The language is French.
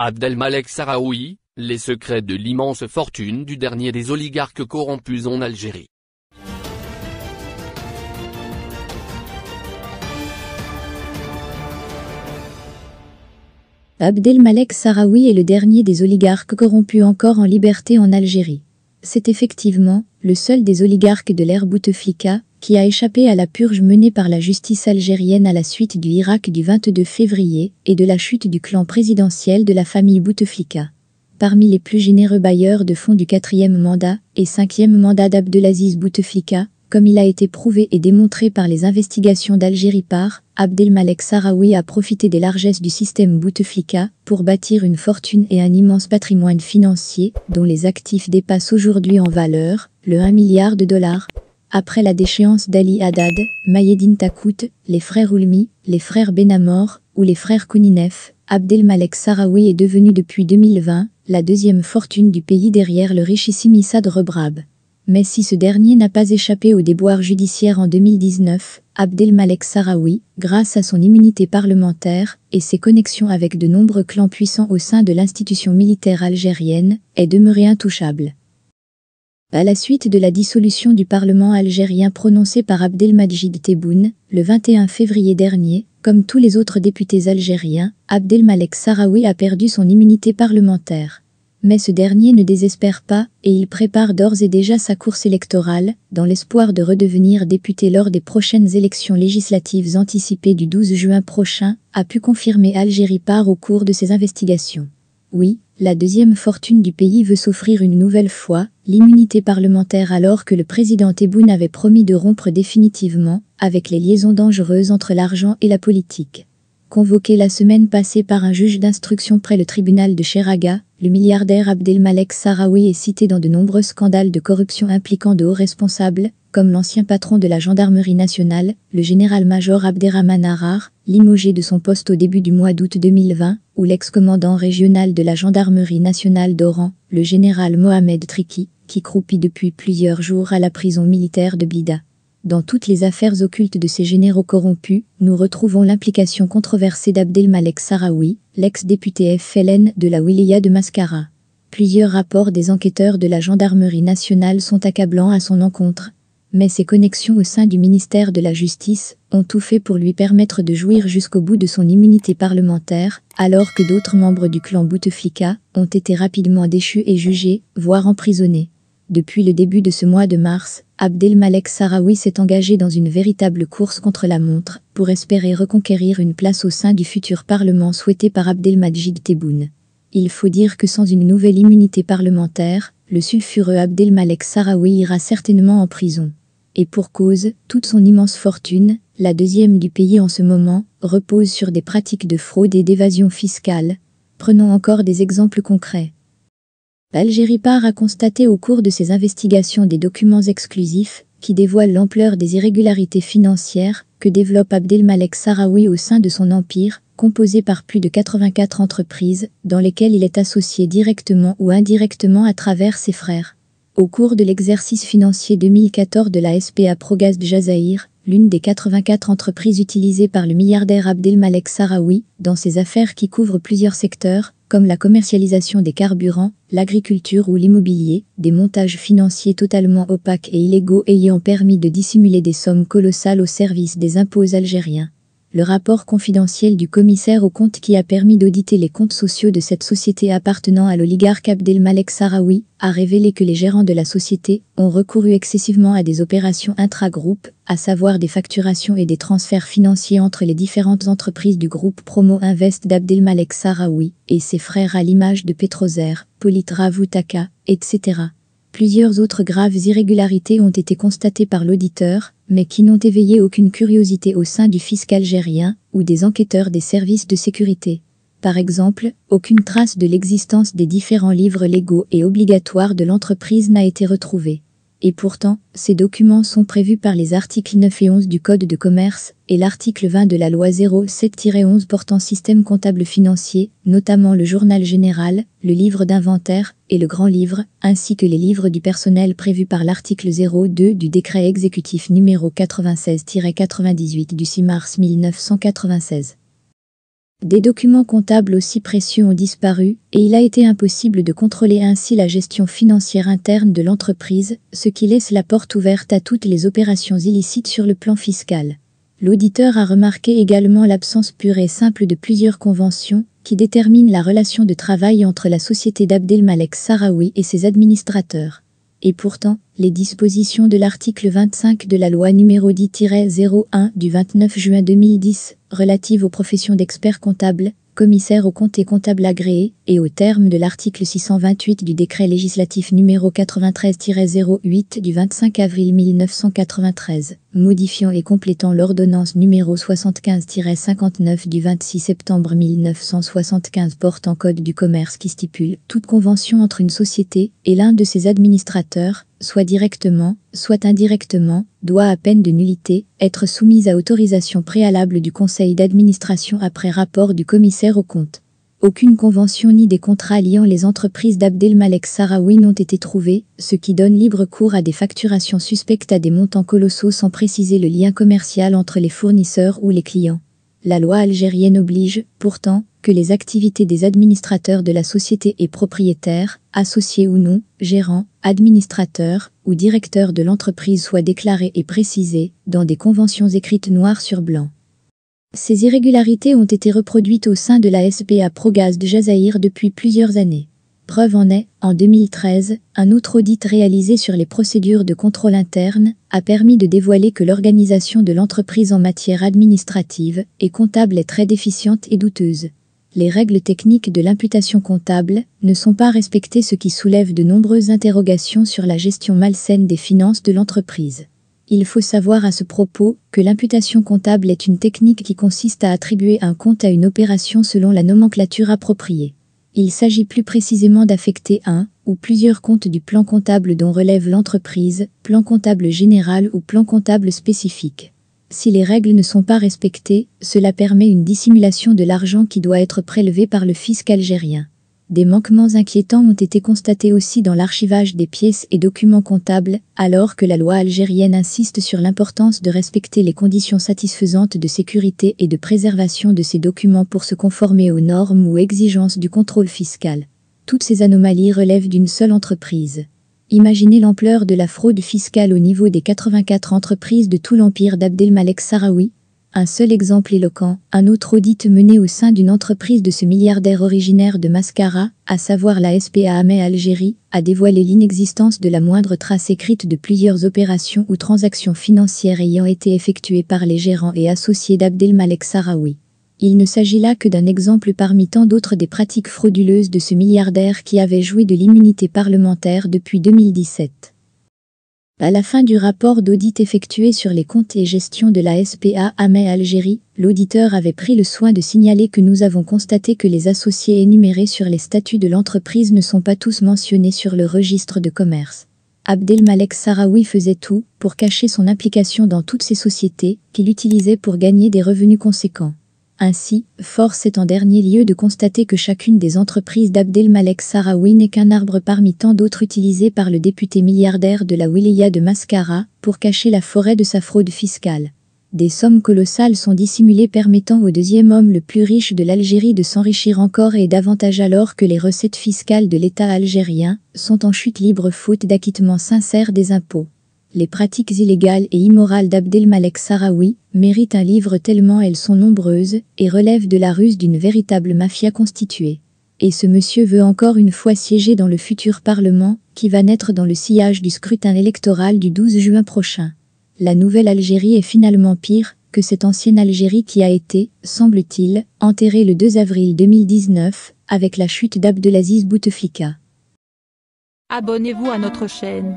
Abdelmalek Saraoui, les secrets de l'immense fortune du dernier des oligarques corrompus en Algérie. Abdelmalek Saraoui est le dernier des oligarques corrompus encore en liberté en Algérie. C'est effectivement le seul des oligarques de l'ère Bouteflika qui a échappé à la purge menée par la justice algérienne à la suite du Irak du 22 février et de la chute du clan présidentiel de la famille Bouteflika. Parmi les plus généreux bailleurs de fonds du quatrième mandat et cinquième mandat d'Abdelaziz Bouteflika, comme il a été prouvé et démontré par les investigations d'Algérie par, Abdelmalek Sarawi a profité des largesses du système Bouteflika pour bâtir une fortune et un immense patrimoine financier dont les actifs dépassent aujourd'hui en valeur le 1 milliard de dollars, après la déchéance d'Ali Haddad, Mayedine Takout, les frères Oulmi, les frères Benamor ou les frères Kouninef, Abdelmalek Sarawi est devenu depuis 2020 la deuxième fortune du pays derrière le richissime Issad Rebrab. Mais si ce dernier n'a pas échappé aux déboires judiciaires en 2019, Abdelmalek Sarawi, grâce à son immunité parlementaire et ses connexions avec de nombreux clans puissants au sein de l'institution militaire algérienne, est demeuré intouchable à la suite de la dissolution du Parlement algérien prononcée par Abdelmadjid Tebboune le 21 février dernier, comme tous les autres députés algériens, Abdelmalek Sarawi a perdu son immunité parlementaire. Mais ce dernier ne désespère pas et il prépare d'ores et déjà sa course électorale, dans l'espoir de redevenir député lors des prochaines élections législatives anticipées du 12 juin prochain, a pu confirmer Algérie Part au cours de ses investigations. Oui, la deuxième fortune du pays veut s'offrir une nouvelle fois l'immunité parlementaire alors que le président Tebboune avait promis de rompre définitivement avec les liaisons dangereuses entre l'argent et la politique. Convoqué la semaine passée par un juge d'instruction près le tribunal de Cheraga, le milliardaire Abdelmalek Sarawi est cité dans de nombreux scandales de corruption impliquant de hauts responsables, comme l'ancien patron de la gendarmerie nationale, le général-major Abderrahman Harar, limogé de son poste au début du mois d'août 2020, ou l'ex-commandant régional de la gendarmerie nationale d'Oran, le général Mohamed Triki, qui croupit depuis plusieurs jours à la prison militaire de Bida. Dans toutes les affaires occultes de ces généraux corrompus, nous retrouvons l'implication controversée d'Abdelmalek Sarawi, l'ex-député FLN de la Wilaya de Mascara. Plusieurs rapports des enquêteurs de la gendarmerie nationale sont accablants à son encontre, mais ses connexions au sein du ministère de la Justice ont tout fait pour lui permettre de jouir jusqu'au bout de son immunité parlementaire, alors que d'autres membres du clan Bouteflika ont été rapidement déchus et jugés, voire emprisonnés. Depuis le début de ce mois de mars, Abdelmalek Sarawi s'est engagé dans une véritable course contre la montre pour espérer reconquérir une place au sein du futur Parlement souhaité par Abdelmajid Tebboune. Il faut dire que sans une nouvelle immunité parlementaire, le sulfureux Abdelmalek Sarawi ira certainement en prison. Et pour cause, toute son immense fortune, la deuxième du pays en ce moment, repose sur des pratiques de fraude et d'évasion fiscale. Prenons encore des exemples concrets. Algérie part a constaté au cours de ses investigations des documents exclusifs qui dévoilent l'ampleur des irrégularités financières que développe Abdelmalek Sarawi au sein de son empire, composé par plus de 84 entreprises, dans lesquelles il est associé directement ou indirectement à travers ses frères. Au cours de l'exercice financier 2014 de la SPA Progas de Jazaïr, l'une des 84 entreprises utilisées par le milliardaire Abdelmalek Sarawi dans ses affaires qui couvrent plusieurs secteurs, comme la commercialisation des carburants, l'agriculture ou l'immobilier, des montages financiers totalement opaques et illégaux ayant permis de dissimuler des sommes colossales au service des impôts algériens le rapport confidentiel du commissaire aux comptes qui a permis d'auditer les comptes sociaux de cette société appartenant à l'oligarque Abdelmalek Sarawi a révélé que les gérants de la société ont recouru excessivement à des opérations intra-groupe, à savoir des facturations et des transferts financiers entre les différentes entreprises du groupe Promo Invest d'Abdelmalek Sarawi et ses frères à l'image de Petrozer, Politra etc. Plusieurs autres graves irrégularités ont été constatées par l'auditeur, mais qui n'ont éveillé aucune curiosité au sein du fisc algérien ou des enquêteurs des services de sécurité. Par exemple, aucune trace de l'existence des différents livres légaux et obligatoires de l'entreprise n'a été retrouvée. Et pourtant, ces documents sont prévus par les articles 9 et 11 du Code de commerce et l'article 20 de la loi 07-11 portant système comptable financier, notamment le journal général, le livre d'inventaire et le grand livre, ainsi que les livres du personnel prévus par l'article 02 du décret exécutif numéro 96-98 du 6 mars 1996. Des documents comptables aussi précieux ont disparu et il a été impossible de contrôler ainsi la gestion financière interne de l'entreprise, ce qui laisse la porte ouverte à toutes les opérations illicites sur le plan fiscal. L'auditeur a remarqué également l'absence pure et simple de plusieurs conventions qui déterminent la relation de travail entre la société d'Abdelmalek Sarawi et ses administrateurs. Et pourtant, les dispositions de l'article 25 de la loi numéro 10-01 du 29 juin 2010 relative aux professions d'experts comptables, commissaire aux comptes et comptable agréé, et au terme de l'article 628 du décret législatif numéro 93-08 du 25 avril 1993, modifiant et complétant l'ordonnance numéro 75-59 du 26 septembre 1975 portant code du commerce qui stipule toute convention entre une société et l'un de ses administrateurs soit directement, soit indirectement, doit à peine de nullité être soumise à autorisation préalable du conseil d'administration après rapport du commissaire aux comptes. Aucune convention ni des contrats liant les entreprises d'Abdelmalek Sarawi n'ont été trouvés, ce qui donne libre cours à des facturations suspectes à des montants colossaux sans préciser le lien commercial entre les fournisseurs ou les clients. La loi algérienne oblige, pourtant, que les activités des administrateurs de la société et propriétaires, associés ou non, gérants, administrateurs ou directeurs de l'entreprise soient déclarées et précisées dans des conventions écrites noires sur blanc. Ces irrégularités ont été reproduites au sein de la SPA Progaz de Jazaïr depuis plusieurs années. Preuve en est, en 2013, un autre audit réalisé sur les procédures de contrôle interne a permis de dévoiler que l'organisation de l'entreprise en matière administrative et comptable est très déficiente et douteuse les règles techniques de l'imputation comptable ne sont pas respectées ce qui soulève de nombreuses interrogations sur la gestion malsaine des finances de l'entreprise. Il faut savoir à ce propos que l'imputation comptable est une technique qui consiste à attribuer un compte à une opération selon la nomenclature appropriée. Il s'agit plus précisément d'affecter un ou plusieurs comptes du plan comptable dont relève l'entreprise, plan comptable général ou plan comptable spécifique. Si les règles ne sont pas respectées, cela permet une dissimulation de l'argent qui doit être prélevé par le fisc algérien. Des manquements inquiétants ont été constatés aussi dans l'archivage des pièces et documents comptables, alors que la loi algérienne insiste sur l'importance de respecter les conditions satisfaisantes de sécurité et de préservation de ces documents pour se conformer aux normes ou exigences du contrôle fiscal. Toutes ces anomalies relèvent d'une seule entreprise. Imaginez l'ampleur de la fraude fiscale au niveau des 84 entreprises de tout l'empire d'Abdelmalek Sarawi. Un seul exemple éloquent, un autre audit mené au sein d'une entreprise de ce milliardaire originaire de Mascara, à savoir la SPA et Algérie, a dévoilé l'inexistence de la moindre trace écrite de plusieurs opérations ou transactions financières ayant été effectuées par les gérants et associés d'Abdelmalek Sarawi. Il ne s'agit là que d'un exemple parmi tant d'autres des pratiques frauduleuses de ce milliardaire qui avait joué de l'immunité parlementaire depuis 2017. À la fin du rapport d'audit effectué sur les comptes et gestion de la SPA Amé Algérie, l'auditeur avait pris le soin de signaler que nous avons constaté que les associés énumérés sur les statuts de l'entreprise ne sont pas tous mentionnés sur le registre de commerce. Abdelmalek Sarawi faisait tout pour cacher son implication dans toutes ces sociétés qu'il utilisait pour gagner des revenus conséquents. Ainsi, force est en dernier lieu de constater que chacune des entreprises d'Abdelmalek Sarawi n'est qu'un arbre parmi tant d'autres utilisés par le député milliardaire de la Wilaya de Mascara pour cacher la forêt de sa fraude fiscale. Des sommes colossales sont dissimulées permettant au deuxième homme le plus riche de l'Algérie de s'enrichir encore et davantage alors que les recettes fiscales de l'État algérien sont en chute libre faute d'acquittement sincère des impôts. Les pratiques illégales et immorales d'Abdelmalek Sarawi méritent un livre tellement elles sont nombreuses et relèvent de la ruse d'une véritable mafia constituée. Et ce monsieur veut encore une fois siéger dans le futur Parlement, qui va naître dans le sillage du scrutin électoral du 12 juin prochain. La nouvelle Algérie est finalement pire que cette ancienne Algérie qui a été, semble-t-il, enterrée le 2 avril 2019 avec la chute d'Abdelaziz Bouteflika. Abonnez-vous à notre chaîne.